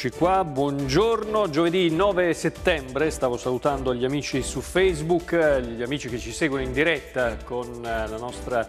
Eccoci qua, buongiorno, giovedì 9 settembre, stavo salutando gli amici su Facebook, gli amici che ci seguono in diretta con eh, la nostra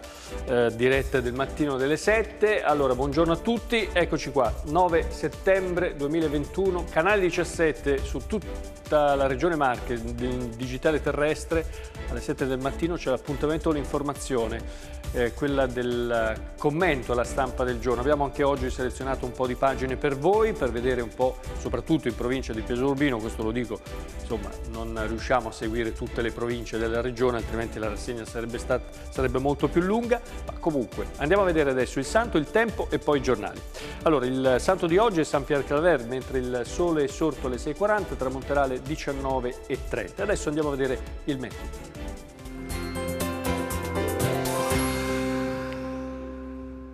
eh, diretta del mattino delle 7. Allora, buongiorno a tutti, eccoci qua, 9 settembre 2021, canale 17 su tutta la regione Marche, in digitale terrestre, alle 7 del mattino c'è l'appuntamento all'informazione eh, quella del commento alla stampa del giorno. Abbiamo anche oggi selezionato un po' di pagine per voi, per vedere un po', soprattutto in provincia di Peso Urbino, questo lo dico, insomma non riusciamo a seguire tutte le province della regione, altrimenti la rassegna sarebbe, stata, sarebbe molto più lunga, ma comunque andiamo a vedere adesso il santo, il tempo e poi i giornali. Allora, il santo di oggi è San Pier Claver, mentre il sole è sorto alle 6.40, tramonterà alle 19.30. Adesso andiamo a vedere il meteo.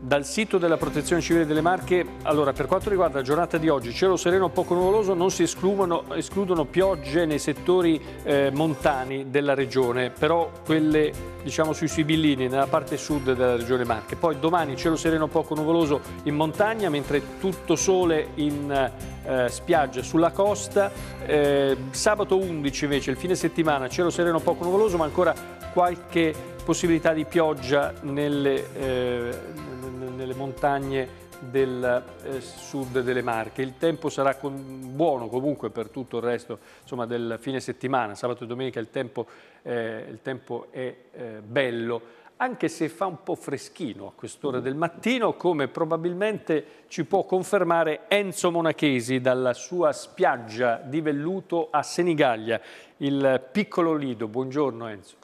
Dal sito della Protezione Civile delle Marche, allora per quanto riguarda la giornata di oggi, cielo sereno poco nuvoloso, non si escludono, escludono piogge nei settori eh, montani della regione, però quelle diciamo sui Sibillini, nella parte sud della regione Marche. Poi domani cielo sereno poco nuvoloso in montagna, mentre tutto sole in eh, spiaggia sulla costa. Eh, sabato 11 invece, il fine settimana, cielo sereno poco nuvoloso, ma ancora qualche possibilità di pioggia nelle... Eh, nelle montagne del eh, sud delle Marche. Il tempo sarà con, buono comunque per tutto il resto insomma, del fine settimana, sabato e domenica il tempo, eh, il tempo è eh, bello, anche se fa un po' freschino a quest'ora del mattino, come probabilmente ci può confermare Enzo Monachesi dalla sua spiaggia di velluto a Senigallia, il piccolo Lido. Buongiorno Enzo.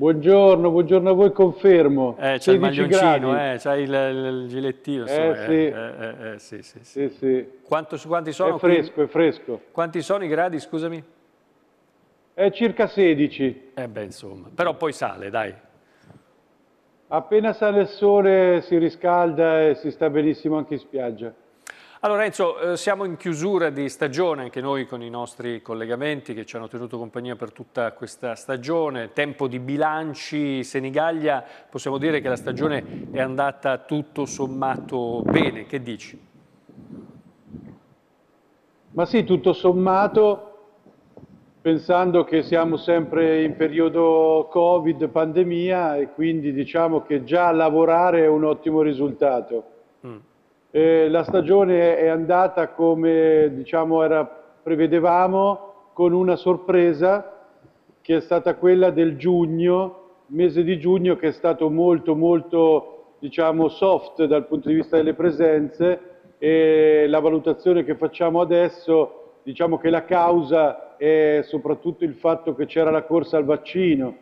Buongiorno, buongiorno a voi, confermo. Eh, c'è il maglioncino, eh, c'è il, il, il, gilettino. Eh, eh, eh, eh sì. sì, sì, sì. Quanto, quanti sono? È fresco, qui? è fresco. Quanti sono i gradi, scusami? È circa 16. Eh beh, insomma, però poi sale, dai. Appena sale il sole si riscalda e si sta benissimo anche in spiaggia. Allora Enzo, eh, siamo in chiusura di stagione, anche noi con i nostri collegamenti che ci hanno tenuto compagnia per tutta questa stagione, tempo di bilanci, Senigallia, possiamo dire che la stagione è andata tutto sommato bene, che dici? Ma sì, tutto sommato, pensando che siamo sempre in periodo Covid, pandemia e quindi diciamo che già lavorare è un ottimo risultato. Mm. Eh, la stagione è andata come diciamo, era, prevedevamo, con una sorpresa che è stata quella del giugno, mese di giugno che è stato molto molto diciamo, soft dal punto di vista delle presenze e la valutazione che facciamo adesso diciamo che la causa è soprattutto il fatto che c'era la corsa al vaccino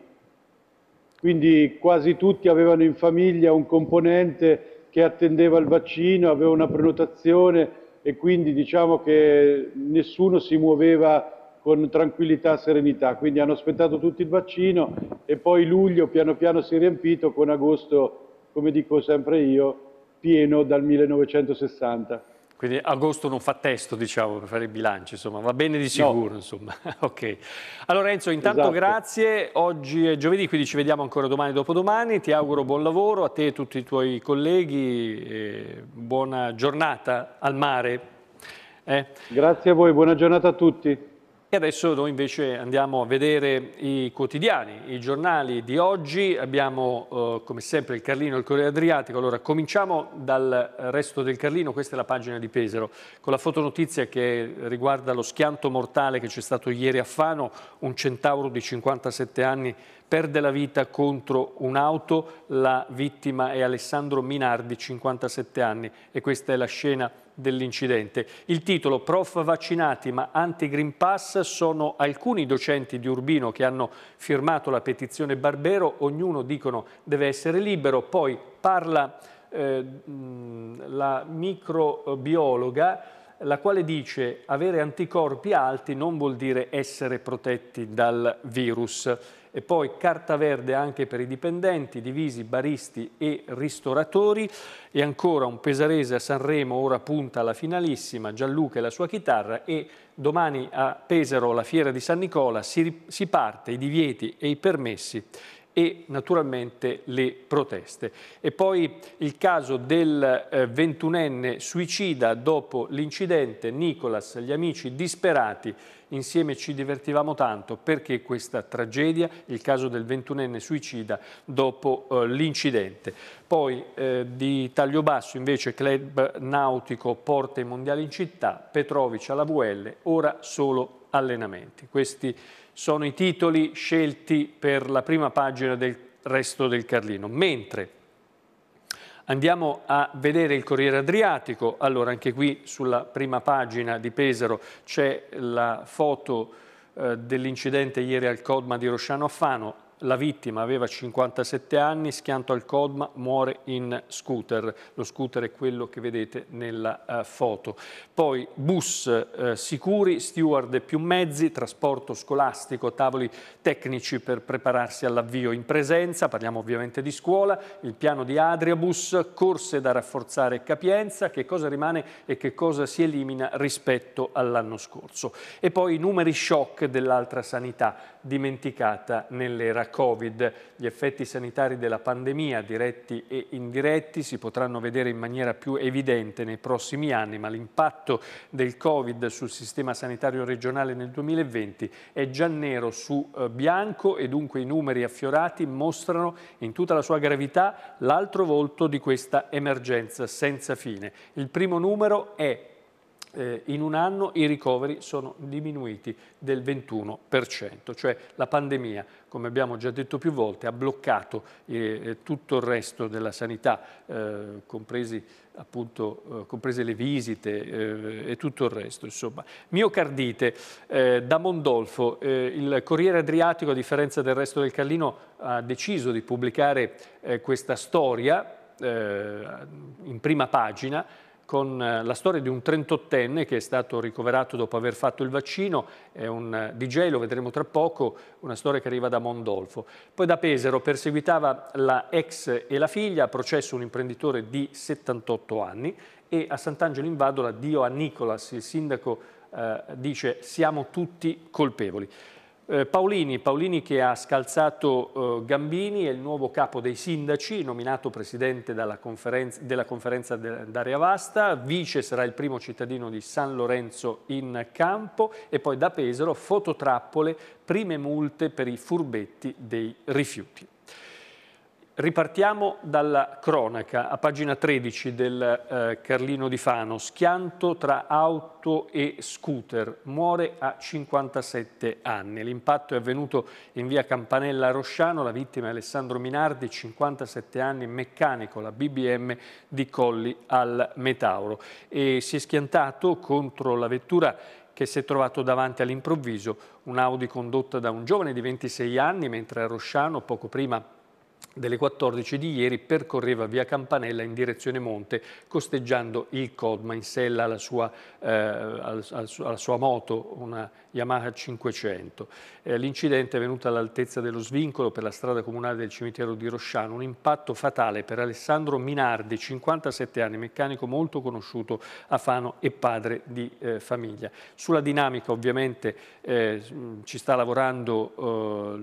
quindi quasi tutti avevano in famiglia un componente che attendeva il vaccino, aveva una prenotazione e quindi diciamo che nessuno si muoveva con tranquillità e serenità, quindi hanno aspettato tutti il vaccino e poi luglio piano piano si è riempito con agosto, come dico sempre io, pieno dal 1960. Quindi agosto non fa testo, diciamo, per fare il bilancio, insomma, va bene di sicuro, no. insomma. ok. Allora Enzo, intanto esatto. grazie. Oggi è giovedì, quindi ci vediamo ancora domani e dopodomani. Ti auguro buon lavoro a te e tutti i tuoi colleghi. buona giornata al mare. Eh? Grazie a voi, buona giornata a tutti. E adesso noi invece andiamo a vedere i quotidiani, i giornali di oggi. Abbiamo eh, come sempre il Carlino e il Corriere Adriatico. Allora cominciamo dal resto del Carlino, questa è la pagina di Pesaro, con la fotonotizia che riguarda lo schianto mortale che c'è stato ieri a Fano. Un centauro di 57 anni perde la vita contro un'auto. La vittima è Alessandro Minardi, 57 anni. E questa è la scena dell'incidente. Il titolo Prof vaccinati ma anti-Green Pass sono alcuni docenti di Urbino che hanno firmato la petizione Barbero, ognuno dicono deve essere libero, poi parla eh, la microbiologa la quale dice avere anticorpi alti non vuol dire essere protetti dal virus e poi carta verde anche per i dipendenti, divisi baristi e ristoratori e ancora un pesarese a Sanremo, ora punta alla finalissima, Gianluca e la sua chitarra e domani a Pesaro, la fiera di San Nicola, si, si parte i divieti e i permessi e naturalmente le proteste. E poi il caso del eh, ventunenne eh, suicida dopo l'incidente, Nicolas, gli amici disperati insieme ci divertivamo tanto perché questa tragedia, il caso del ventunenne suicida dopo eh, l'incidente. Poi eh, di taglio basso invece club nautico porta i mondiali in città, Petrovic alla VL, ora solo allenamenti. Questi sono i titoli scelti per la prima pagina del resto del Carlino. Mentre Andiamo a vedere il Corriere Adriatico, allora anche qui sulla prima pagina di Pesaro c'è la foto eh, dell'incidente ieri al Codma di Rosciano Affano, la vittima aveva 57 anni, schianto al codma, muore in scooter. Lo scooter è quello che vedete nella eh, foto. Poi bus eh, sicuri, steward più mezzi, trasporto scolastico, tavoli tecnici per prepararsi all'avvio in presenza, parliamo ovviamente di scuola, il piano di Adriabus, corse da rafforzare e capienza, che cosa rimane e che cosa si elimina rispetto all'anno scorso. E poi i numeri shock dell'altra sanità dimenticata nell'era Covid. Gli effetti sanitari della pandemia, diretti e indiretti, si potranno vedere in maniera più evidente nei prossimi anni, ma l'impatto del Covid sul sistema sanitario regionale nel 2020 è già nero su eh, bianco e dunque i numeri affiorati mostrano in tutta la sua gravità l'altro volto di questa emergenza senza fine. Il primo numero è eh, in un anno i ricoveri sono diminuiti del 21%, cioè la pandemia, come abbiamo già detto più volte, ha bloccato eh, eh tutto il resto della sanità, eh, compresi, appunto, eh, comprese le visite eh, e tutto il resto. Insomma. Miocardite, da Mondolfo, il Corriere Adriatico, a differenza del resto del Callino, ha deciso di pubblicare questa storia in prima pagina, con eh, la storia di un 38enne che è stato ricoverato dopo aver fatto il vaccino, è un eh, DJ, lo vedremo tra poco, una storia che arriva da Mondolfo. Poi da Pesaro perseguitava la ex e la figlia, ha processo un imprenditore di 78 anni e a Sant'Angelo in Vadola Dio a Nicolas, il sindaco eh, dice siamo tutti colpevoli. Eh, Paolini, Paolini, che ha scalzato eh, Gambini è il nuovo capo dei sindaci, nominato presidente conferenza, della conferenza d'area vasta, vice sarà il primo cittadino di San Lorenzo in campo e poi da Pesaro fototrappole, prime multe per i furbetti dei rifiuti. Ripartiamo dalla cronaca, a pagina 13 del eh, Carlino di Fano. Schianto tra auto e scooter. Muore a 57 anni. L'impatto è avvenuto in via Campanella a Rosciano. La vittima è Alessandro Minardi, 57 anni, meccanico, la BBM di Colli al Metauro. E si è schiantato contro la vettura che si è trovato davanti all'improvviso. Un'Audi condotta da un giovane di 26 anni, mentre a Rosciano, poco prima delle 14 di ieri percorreva via Campanella in direzione Monte costeggiando il Codma in sella alla sua, eh, alla sua moto, una Yamaha 500. Eh, L'incidente è venuto all'altezza dello svincolo per la strada comunale del cimitero di Rosciano, un impatto fatale per Alessandro Minardi, 57 anni, meccanico molto conosciuto a Fano e padre di eh, famiglia. Sulla dinamica ovviamente eh, ci sta lavorando eh,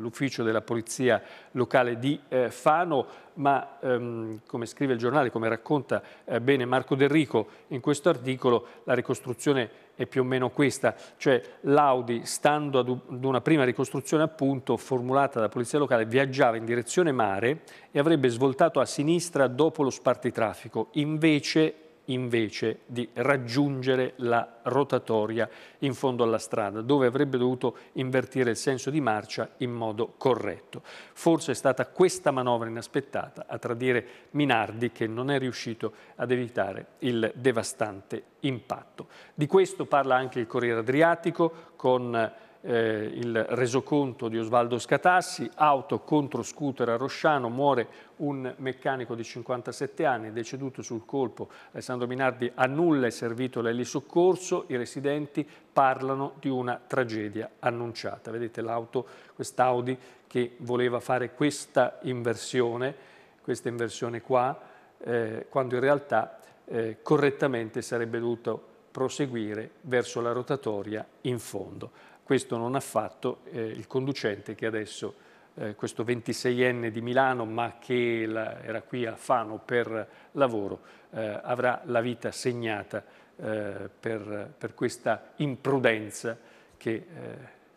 l'ufficio della polizia locale locale di eh, Fano, ma ehm, come scrive il giornale, come racconta eh, bene Marco Delrico in questo articolo, la ricostruzione è più o meno questa, cioè l'Audi, stando ad una prima ricostruzione appunto formulata dalla Polizia Locale, viaggiava in direzione mare e avrebbe svoltato a sinistra dopo lo spartitraffico. Invece invece di raggiungere la rotatoria in fondo alla strada, dove avrebbe dovuto invertire il senso di marcia in modo corretto. Forse è stata questa manovra inaspettata a tradire Minardi che non è riuscito ad evitare il devastante impatto. Di questo parla anche il Corriere Adriatico con eh, il resoconto di Osvaldo Scatassi, auto contro scooter a Rosciano, muore un meccanico di 57 anni, deceduto sul colpo. Alessandro eh, Minardi a nulla è servito l'elisoccorso, i residenti parlano di una tragedia annunciata. Vedete l'auto, quest'Audi che voleva fare questa inversione, questa inversione qua, eh, quando in realtà eh, correttamente sarebbe dovuto proseguire verso la rotatoria in fondo. Questo non ha fatto eh, il conducente che adesso, eh, questo 26enne di Milano, ma che la, era qui a Fano per lavoro, eh, avrà la vita segnata eh, per, per, questa imprudenza che eh,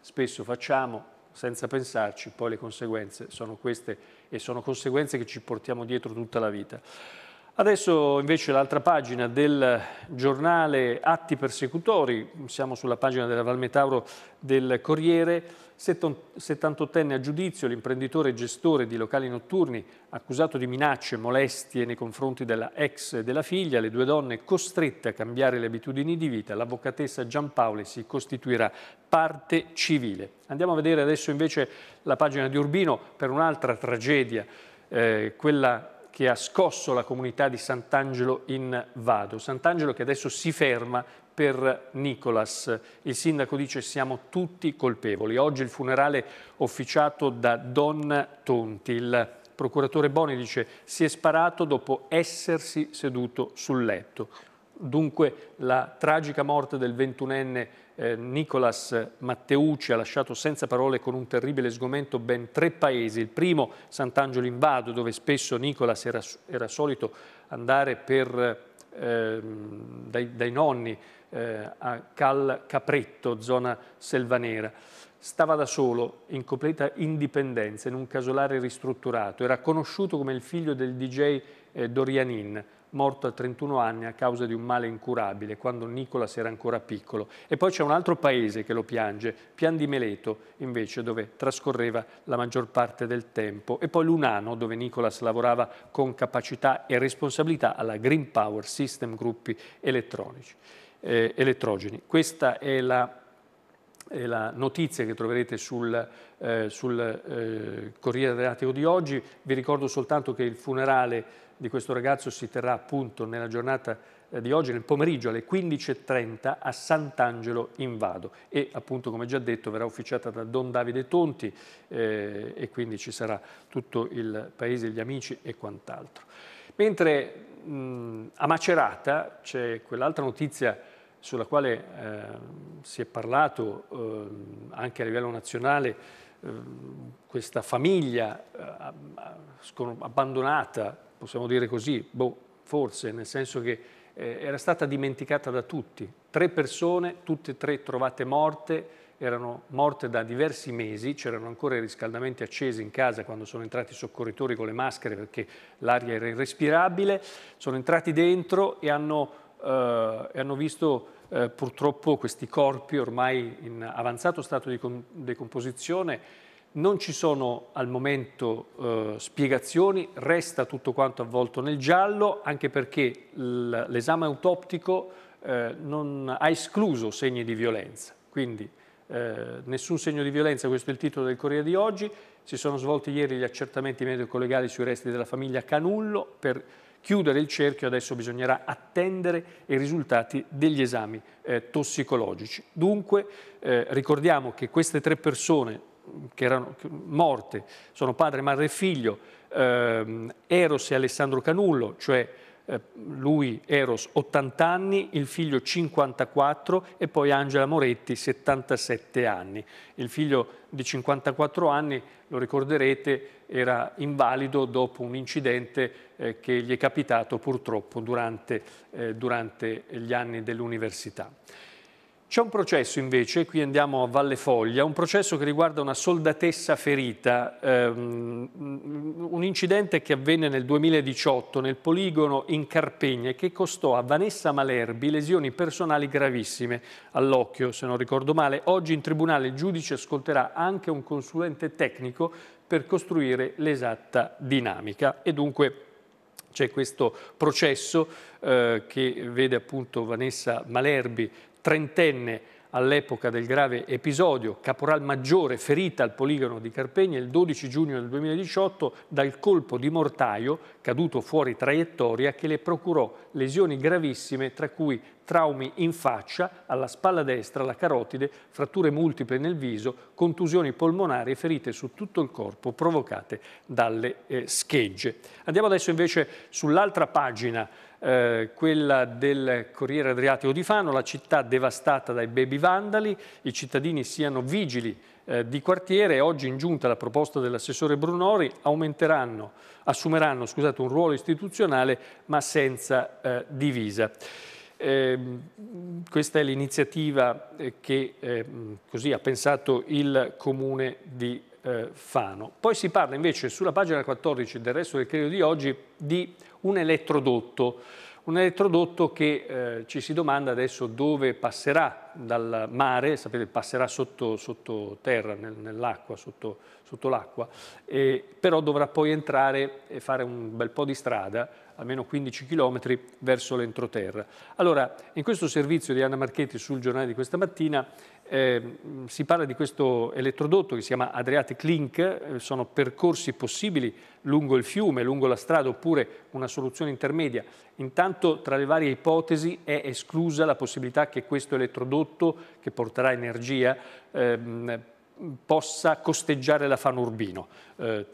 spesso facciamo senza pensarci, poi le conseguenze sono queste e sono conseguenze che ci portiamo dietro tutta la vita. Adesso invece l'altra pagina del giornale Atti persecutori, siamo sulla pagina della Valmetauro del Corriere, 78enne a giudizio, l'imprenditore e gestore di locali notturni accusato di minacce e molestie nei confronti della ex e della figlia, le due donne costrette a cambiare le abitudini di vita, l'avvocatessa Giampaoli si costituirà parte civile. Andiamo a vedere adesso invece la pagina di Urbino per un'altra tragedia, eh, quella che ha scosso la comunità di Sant'Angelo in Vado. Sant'Angelo che adesso si ferma per Nicolas. Il sindaco dice siamo tutti colpevoli. Oggi il funerale officiato da Don Tonti. Il procuratore Boni dice si è sparato dopo essersi seduto sul letto. Dunque la tragica morte del ventunenne eh, Nicolas Matteucci ha lasciato senza parole con un terribile sgomento ben tre paesi. Il primo, Sant'Angelo in Vado, dove spesso Nicolas era, era solito andare per, eh, dai, dai, nonni eh, a Cal Capretto, zona selvanera. Stava da solo, in completa indipendenza, in un casolare ristrutturato. Era conosciuto come il figlio del DJ eh, Dorianin morto a 31 anni a causa di un male incurabile, quando Nicolas era ancora piccolo. E poi c'è un altro paese che lo piange, Pian di Meleto, invece, dove trascorreva la maggior parte del tempo. E poi Lunano, dove Nicolas lavorava con capacità e responsabilità alla Green Power System Gruppi Elettronici, eh, Elettrogeni. Questa è la è la notizia che troverete sul, eh, sul eh, Corriere Adriatico di oggi. Vi ricordo soltanto che il funerale di questo ragazzo si terrà appunto nella giornata eh, di oggi, nel pomeriggio alle 15.30 a Sant'Angelo in Vado e appunto come già detto verrà ufficiata da Don Davide Tonti eh, e quindi ci sarà tutto il paese, gli amici e quant'altro. Mentre mh, mm, a Macerata c'è quell'altra notizia sulla quale eh, si è parlato eh, anche a livello nazionale, eh, questa famiglia eh, abbandonata, possiamo dire così, boh, forse, nel senso che eh, era stata dimenticata da tutti. Tre persone, tutte e tre trovate morte, erano morte da diversi mesi, c'erano ancora i riscaldamenti accesi in casa quando sono entrati i soccorritori con le maschere perché l'aria era irrespirabile, sono entrati dentro e hanno eh, e hanno visto eh, purtroppo questi corpi ormai in avanzato stato di decomposizione. Non ci sono al momento eh, spiegazioni, resta tutto quanto avvolto nel giallo, anche perché l'esame autoptico eh, non ha escluso segni di violenza. Quindi eh, nessun segno di violenza, questo è il titolo del Corriere di oggi. Si sono svolti ieri gli accertamenti medico-legali sui resti della famiglia Canullo per chiudere il cerchio, adesso bisognerà attendere i risultati degli esami eh, tossicologici. Dunque eh, ricordiamo che queste tre persone mm, che erano morte, sono padre, madre e figlio, ehm, Eros e Alessandro Canullo, cioè eh, lui Eros 80 anni, il figlio 54 e poi Angela Moretti 77 anni. Il figlio di 54 anni, lo ricorderete, era invalido dopo un incidente eh, che gli è capitato purtroppo durante, eh, durante gli anni dell'università. C'è un processo invece, qui andiamo a Valle Foglia, un processo che riguarda una soldatessa ferita, ehm, un incidente che avvenne nel 2018 nel poligono in Carpegna e che costò a Vanessa Malerbi lesioni personali gravissime all'occhio, se non ricordo male. Oggi in tribunale il giudice ascolterà anche un consulente tecnico per costruire l'esatta dinamica e dunque c'è questo processo eh, che vede appunto Vanessa Malerbi trentenne all'epoca del grave episodio, caporal maggiore ferita al poligono di Carpegna il 12 giugno del 2018 dal colpo di mortaio caduto fuori traiettoria che le procurò lesioni gravissime tra cui traumi in faccia, alla spalla destra, alla carotide, fratture multiple nel viso, contusioni polmonari e ferite su tutto il corpo provocate dalle eh, schegge. Andiamo adesso invece sull'altra pagina eh, quella del Corriere Adriatico di Fano, la città devastata dai baby vandali, i cittadini siano vigili eh, di quartiere. Oggi in giunta la proposta dell'assessore Brunori assumeranno scusate, un ruolo istituzionale ma senza eh, divisa. Eh, questa è l'iniziativa eh, che ehm, così ha pensato il Comune di eh, Fano. Poi si parla invece sulla pagina 14 del resto del credo di oggi di un elettrodotto, un elettrodotto che eh, ci si domanda adesso dove passerà dal mare, sapete passerà sotto, sotto terra, nel, nell'acqua, sotto, sotto l'acqua, eh, però dovrà poi entrare e fare un bel po' di strada almeno 15 km verso l'entroterra. Allora, in questo servizio di Anna Marchetti sul giornale di questa mattina eh, si parla di questo elettrodotto che si chiama Adriatic Link, eh, sono percorsi possibili lungo il fiume, lungo la strada oppure una soluzione intermedia. Intanto tra le varie ipotesi è esclusa la possibilità che questo elettrodotto che porterà energia ehm, possa costeggiare la Fanurbino. Eh,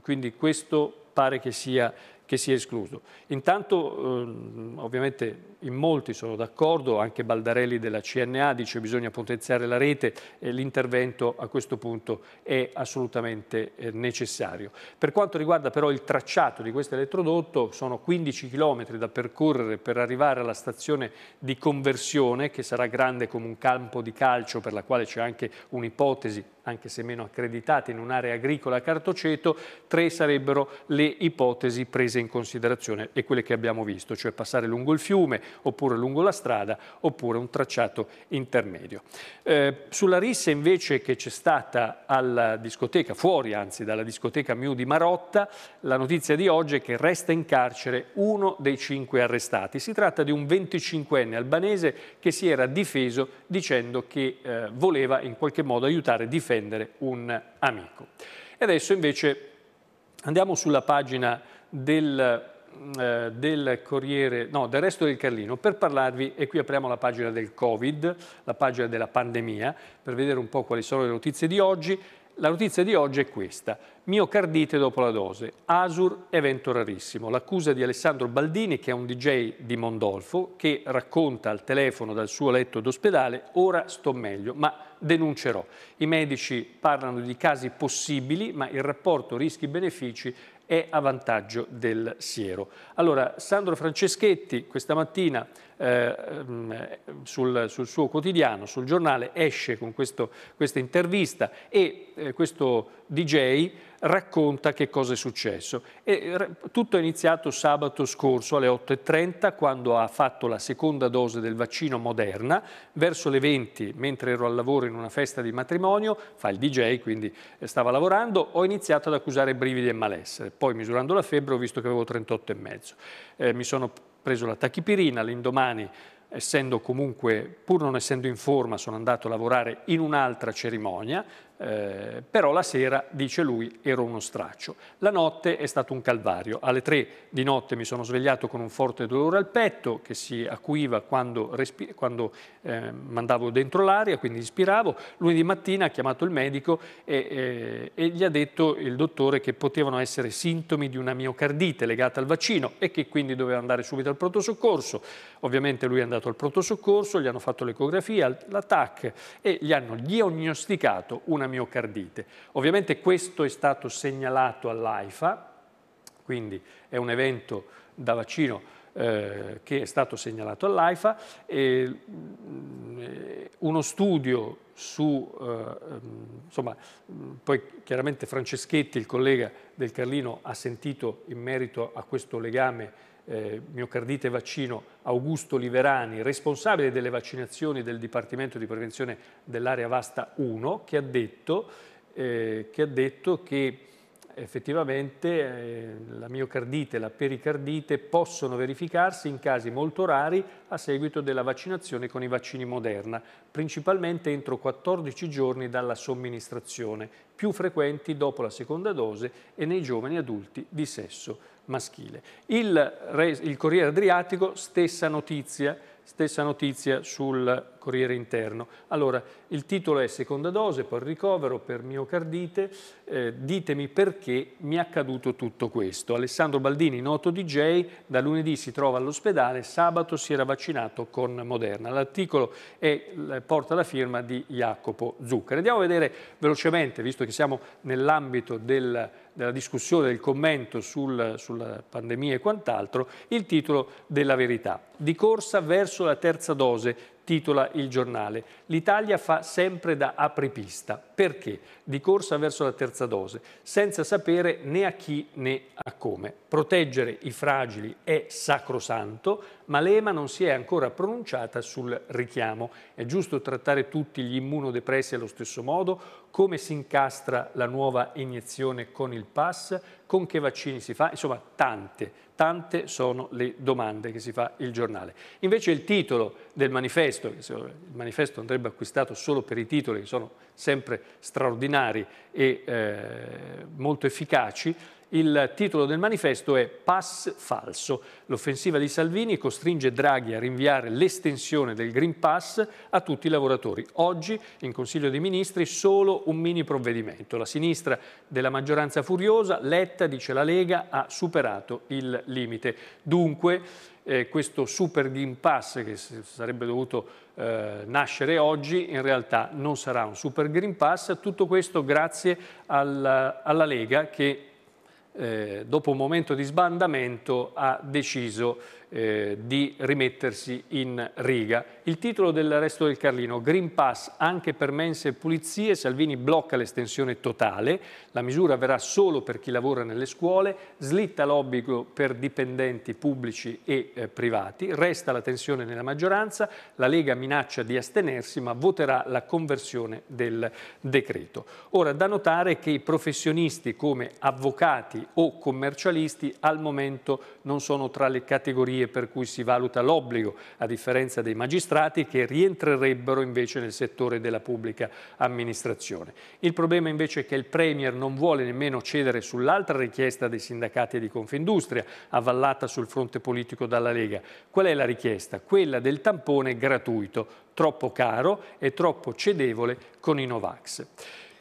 quindi questo pare che sia che sia escluso. Intanto ehm, ovviamente in molti sono d'accordo, anche Baldarelli della CNA dice che bisogna potenziare la rete e l'intervento a questo punto è assolutamente eh, necessario. Per quanto riguarda però il tracciato di questo elettrodotto sono 15 km da percorrere per arrivare alla stazione di conversione che sarà grande come un campo di calcio per la quale c'è anche un'ipotesi anche se meno accreditata in un'area agricola a Cartoceto, tre sarebbero le ipotesi prese in considerazione e quelle che abbiamo visto, cioè passare lungo il fiume oppure lungo la strada oppure un tracciato intermedio. Eh, sulla rissa invece che c'è stata alla discoteca, fuori anzi dalla discoteca Mew di Marotta, la notizia di oggi è che resta in carcere uno dei cinque arrestati. Si tratta di un 25enne albanese che si era difeso dicendo che eh, voleva in qualche modo aiutare a difendere un amico. E adesso invece andiamo sulla pagina del, eh, del, Corriere, no, del resto del Carlino, per parlarvi, e qui apriamo la pagina del Covid, la pagina della pandemia, per vedere un po' quali sono le notizie di oggi. La notizia di oggi è questa, miocardite dopo la dose, Asur evento rarissimo, l'accusa di Alessandro Baldini che è un DJ di Mondolfo che racconta al telefono dal suo letto d'ospedale ora sto meglio ma denuncerò. I medici parlano di casi possibili ma il rapporto rischi-benefici è a vantaggio del Siero. Allora, Sandro Franceschetti questa mattina Ehm, sul, sul, suo quotidiano, sul giornale, esce con questo, questa intervista e eh, questo DJ racconta che cosa è successo. E, tutto è iniziato sabato scorso alle 8.30 quando ha fatto la seconda dose del vaccino Moderna, verso le 20 mentre ero al lavoro in una festa di matrimonio, fa il DJ quindi eh, stava lavorando, ho iniziato ad accusare brividi e malessere, poi misurando la febbre ho visto che avevo 38,5. Eh, mi sono preso la tachipirina, l'indomani essendo comunque, pur non essendo in forma, sono andato a lavorare in un'altra cerimonia, eh, però la sera, dice lui, ero uno straccio. La notte è stato un calvario. Alle tre di notte mi sono svegliato con un forte dolore al petto che si acuiva quando, quando eh, mandavo dentro l'aria, quindi ispiravo. Lunedì mattina ha chiamato il medico e, eh, e gli ha detto il dottore che potevano essere sintomi di una miocardite legata al vaccino e che quindi doveva andare subito al pronto soccorso. Ovviamente lui è andato al pronto soccorso, gli hanno fatto l'ecografia, l'attacco e gli hanno diagnosticato una miocardite. Ovviamente questo è stato segnalato all'AIFA, quindi è un evento da vaccino eh, che è stato segnalato all'AIFA. Mm, uno studio su, eh, mm, insomma, mm, poi chiaramente Franceschetti, il collega del Carlino, ha sentito in merito a questo legame eh, miocardite vaccino Augusto Liverani, responsabile delle vaccinazioni del Dipartimento di Prevenzione dell'area vasta 1, che ha detto eh, che, ha detto che effettivamente eh, la miocardite e la pericardite possono verificarsi in casi molto rari a seguito della vaccinazione con i vaccini Moderna, principalmente entro 14 giorni dalla somministrazione, più frequenti dopo la seconda dose e nei giovani adulti di sesso maschile. Il, il Corriere Adriatico, stessa notizia, stessa notizia sul Corriere Interno. Allora, il titolo è seconda dose, poi ricovero per miocardite, eh, ditemi perché mi è accaduto tutto questo. Alessandro Baldini, noto DJ, da lunedì si trova all'ospedale, sabato si era vaccinato con Moderna. L'articolo porta la firma di Jacopo Zucca. Andiamo a vedere velocemente, visto che siamo nell'ambito del della discussione, del commento sul, sulla pandemia e quant'altro, il titolo della verità. Di corsa verso la terza dose, titola il giornale. L'Italia fa sempre da apripista. Perché? Di corsa verso la terza dose, senza sapere né a chi né a come. Proteggere i fragili è sacrosanto, ma l'EMA non si è ancora pronunciata sul richiamo. È giusto trattare tutti gli immunodepressi allo stesso modo? Come si incastra la nuova iniezione con il PAS? Con che vaccini si fa? Insomma, tante, tante sono le domande che si fa il giornale. Invece il titolo del manifesto, il manifesto andrebbe acquistato solo per i titoli che sono sempre straordinari e eh, molto efficaci, il titolo del manifesto è Pass falso. L'offensiva di Salvini costringe Draghi a rinviare l'estensione del Green Pass a tutti i lavoratori. Oggi in Consiglio dei Ministri solo un mini provvedimento. La sinistra della maggioranza furiosa, Letta, dice la Lega, ha superato il limite. Dunque eh, questo Super Green Pass che sarebbe dovuto eh, nascere oggi in realtà non sarà un Super Green Pass, tutto questo grazie alla, alla Lega che eh, dopo un momento di sbandamento ha deciso eh, di rimettersi in riga. Il titolo del resto del Carlino, Green Pass anche per mense e pulizie, Salvini blocca l'estensione totale, la misura verrà solo per chi lavora nelle scuole, slitta l'obbligo per dipendenti pubblici e eh, privati, resta la tensione nella maggioranza, la Lega minaccia di astenersi ma voterà la conversione del decreto. Ora da notare che i professionisti come avvocati o commercialisti al momento non sono tra le categorie categorie per cui si valuta l'obbligo, a differenza dei magistrati che rientrerebbero invece nel settore della pubblica amministrazione. Il problema invece è che il Premier non vuole nemmeno cedere sull'altra richiesta dei sindacati di Confindustria, avvallata sul fronte politico dalla Lega. Qual è la richiesta? Quella del tampone gratuito, troppo caro e troppo cedevole con i Novax.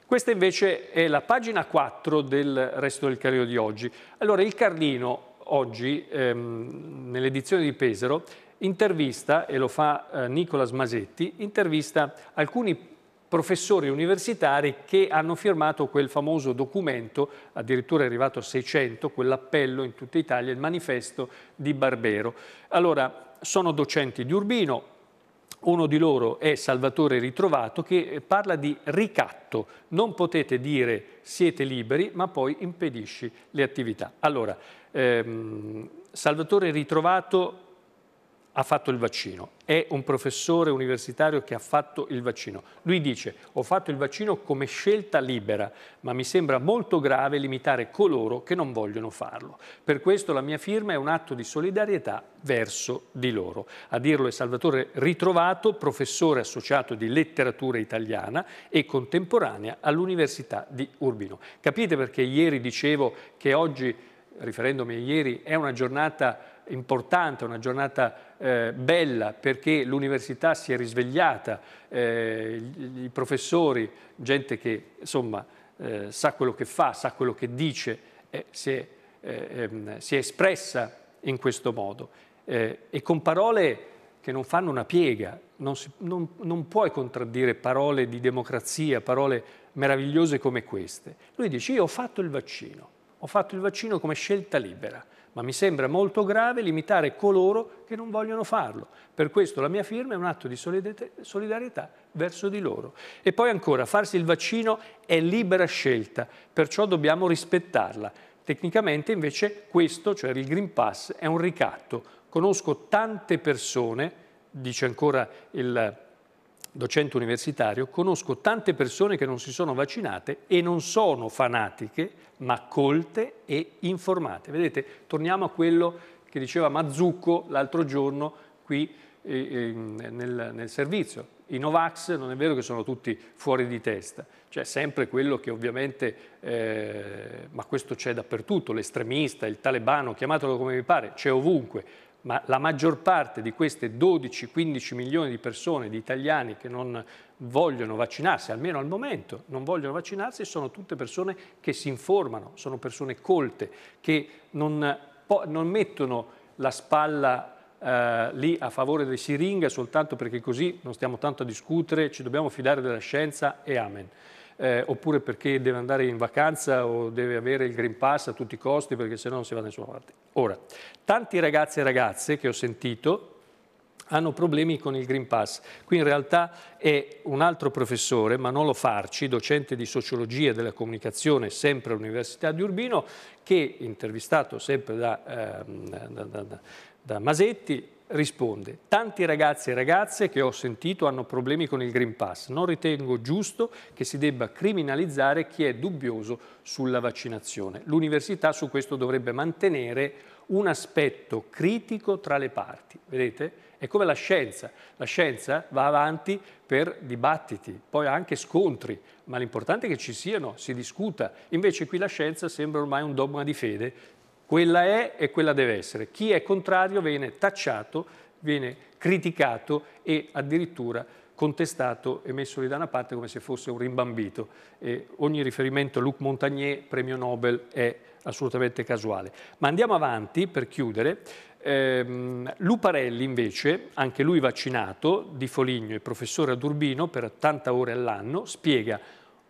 Questa invece è la pagina 4 del resto del Carlino di oggi. Allora, il Carlino oggi ehm, nell'edizione di Pesaro intervista, e lo fa eh, Nicolas Masetti, intervista alcuni professori universitari che hanno firmato quel famoso documento, addirittura è arrivato a 600, quell'appello in tutta Italia, il manifesto di Barbero. Allora, sono docenti di Urbino, uno di loro è Salvatore Ritrovato che eh, parla di ricatto, non potete dire siete liberi ma poi impedisci le attività. Allora, ehm, Salvatore Ritrovato ha fatto il vaccino, è un professore universitario che ha fatto il vaccino. Lui dice ho fatto il vaccino come scelta libera, ma mi sembra molto grave limitare coloro che non vogliono farlo. Per questo la mia firma è un atto di solidarietà verso di loro. A dirlo è Salvatore Ritrovato, professore associato di letteratura italiana e contemporanea all'Università di Urbino. Capite perché ieri dicevo che oggi riferendomi a ieri, è una giornata importante, una giornata eh, bella perché l'università si è risvegliata, eh, i professori, gente che insomma eh, sa quello che fa, sa quello che dice, eh, si è, eh, ehm, si, è, espressa in questo modo eh, e con parole che non fanno una piega, non, si, non, non puoi contraddire parole di democrazia, parole meravigliose come queste. Lui dice io ho fatto il vaccino. Ho fatto il vaccino come scelta libera, ma mi sembra molto grave limitare coloro che non vogliono farlo. Per questo la mia firma è un atto di solidarietà verso di loro. E poi ancora, farsi il vaccino è libera scelta, perciò dobbiamo rispettarla. Tecnicamente invece questo, cioè il Green Pass, è un ricatto. Conosco tante persone, dice ancora il docente universitario, conosco tante persone che non si sono vaccinate e non sono fanatiche, ma colte e informate. Vedete, torniamo a quello che diceva Mazzucco l'altro giorno qui eh, ehm, nel, nel servizio. I Novax non è vero che sono tutti fuori di testa, c'è sempre quello che ovviamente, eh, ma questo c'è dappertutto, l'estremista, il talebano, chiamatelo come vi pare, c'è ovunque ma la maggior parte di queste 12-15 milioni di persone, di italiani che non vogliono vaccinarsi, almeno al momento non vogliono vaccinarsi, sono tutte persone che si informano, sono persone colte, che non, non mettono la spalla eh, lì a favore dei siringhe soltanto perché così non stiamo tanto a discutere, ci dobbiamo fidare della scienza e amen eh, oppure perché deve andare in vacanza o deve avere il Green Pass a tutti i costi perché sennò non si va da nessuna parte. Ora, tanti ragazzi e ragazze che ho sentito hanno problemi con il Green Pass. Qui in realtà è un altro professore, Manolo Farci, docente di sociologia della comunicazione, sempre all'Università di Urbino, che intervistato sempre da, eh, da, da, da Masetti, risponde tanti ragazzi e ragazze che ho sentito hanno problemi con il Green Pass, non ritengo giusto che si debba criminalizzare chi è dubbioso sulla vaccinazione. L'università su questo dovrebbe mantenere un aspetto critico tra le parti, vedete? È come la scienza, la scienza va avanti per dibattiti, poi anche scontri, ma l'importante è che ci siano, si discuta, invece qui la scienza sembra ormai un dogma di fede quella è e quella deve essere. Chi è contrario viene tacciato, viene criticato e addirittura contestato e messo lì da una parte come se fosse un rimbambito. E ogni riferimento a Luc Montagnier, premio Nobel, è assolutamente casuale. Ma andiamo avanti per chiudere. Ehm, Luparelli invece, anche lui vaccinato, di Foligno e professore ad Urbino per 80 ore all'anno, spiega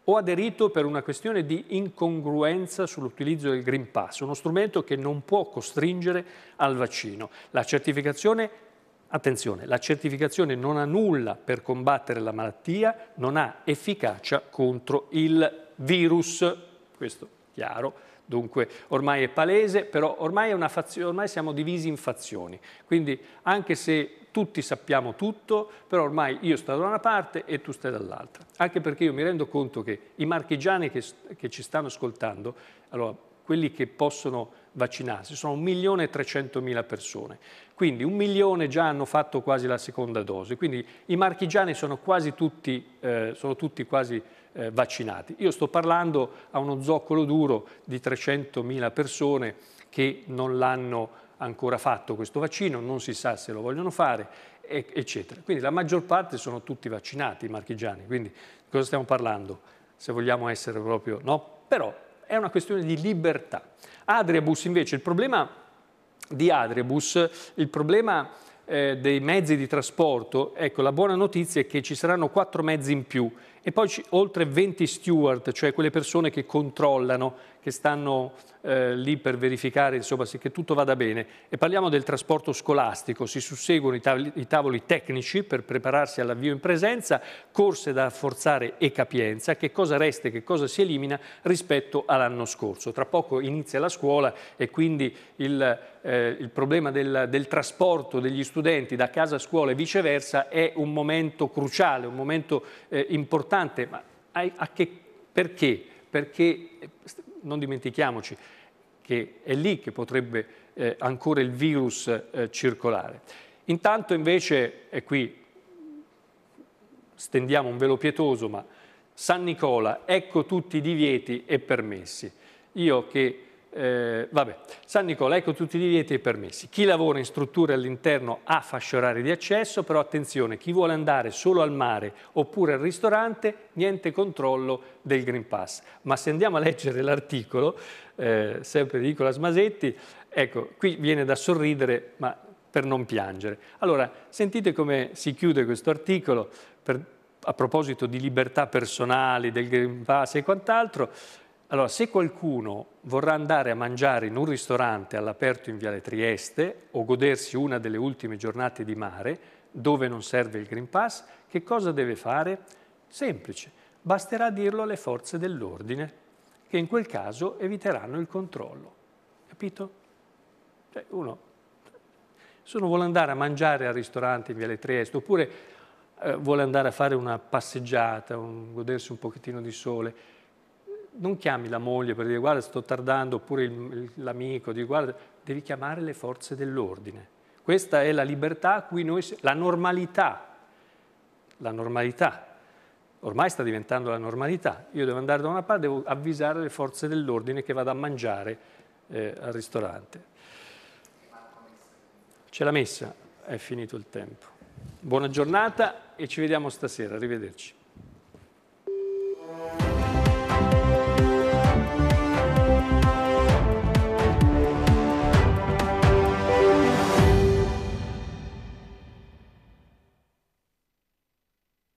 ho aderito per una questione di incongruenza sull'utilizzo del Green Pass, uno strumento che non può costringere al vaccino. La certificazione Attenzione, la certificazione non ha nulla per combattere la malattia, non ha efficacia contro il virus. Questo chiaro. Dunque, ormai è palese, però ormai, ormai siamo divisi in fazioni. Quindi, anche se tutti sappiamo tutto, però ormai io sto da una parte e tu stai dall'altra. Anche perché io mi rendo conto che i marchigiani che, che ci stanno ascoltando, allora, quelli che possono vaccinarsi, sono 1.300.000 persone. Quindi un milione già hanno fatto quasi la seconda dose, quindi i marchigiani sono quasi tutti, eh, sono tutti quasi eh, vaccinati. Io sto parlando a uno zoccolo duro di 300.000 persone che non l'hanno vaccinato ancora fatto questo vaccino, non si sa se lo vogliono fare, eccetera. Quindi la maggior parte sono tutti vaccinati i marchigiani, quindi di cosa stiamo parlando? Se vogliamo essere proprio, no? Però è una questione di libertà. Adriabus invece, il problema di Adriabus, il problema eh, dei mezzi di trasporto, ecco la buona notizia è che ci saranno quattro mezzi in più e poi oltre 20 steward, cioè quelle persone che controllano, che stanno eh, lì per verificare insomma, che tutto vada bene. E parliamo del trasporto scolastico, si susseguono i tavoli, i tavoli tecnici per prepararsi all'avvio in presenza, corse da rafforzare e capienza, che cosa resta e che cosa si elimina rispetto all'anno scorso. Tra poco inizia la scuola e quindi il, eh, il problema del, del trasporto degli studenti da casa a scuola e viceversa è un momento cruciale, un momento eh, importante, ma a, a che, perché? Perché eh, non dimentichiamoci che è lì che potrebbe eh, ancora il virus eh, circolare. Intanto invece, e qui stendiamo un velo pietoso, ma San Nicola, ecco tutti i divieti e permessi. Io che eh, vabbè, San Nicola, ecco tutti i divieti e i permessi. Chi lavora in strutture all'interno ha fasce orarie di accesso, però attenzione, chi vuole andare solo al mare oppure al ristorante, niente controllo del Green Pass. Ma se andiamo a leggere l'articolo, eh, sempre di Nicola Smasetti, ecco, qui viene da sorridere, ma per non piangere. Allora, sentite come si chiude questo articolo per, a proposito di libertà personali, del Green Pass e quant'altro. Allora, se qualcuno vorrà andare a mangiare in un ristorante all'aperto in Viale Trieste o godersi una delle ultime giornate di mare, dove non serve il Green Pass, che cosa deve fare? Semplice, basterà dirlo alle forze dell'ordine, che in quel caso eviteranno il controllo. Capito? Cioè, uno, se uno vuole andare a mangiare al ristorante in Viale Trieste, oppure eh, vuole andare a fare una passeggiata, un, godersi un pochettino di sole, non chiami la moglie per dire guarda sto tardando, oppure l'amico, di guarda, devi chiamare le forze dell'ordine. Questa è la libertà a cui noi, la normalità, la normalità, ormai sta diventando la normalità. Io devo andare da una parte, devo avvisare le forze dell'ordine che vado a mangiare eh, al ristorante. Ce l'ha messa, è finito il tempo. Buona giornata e ci vediamo stasera, arrivederci.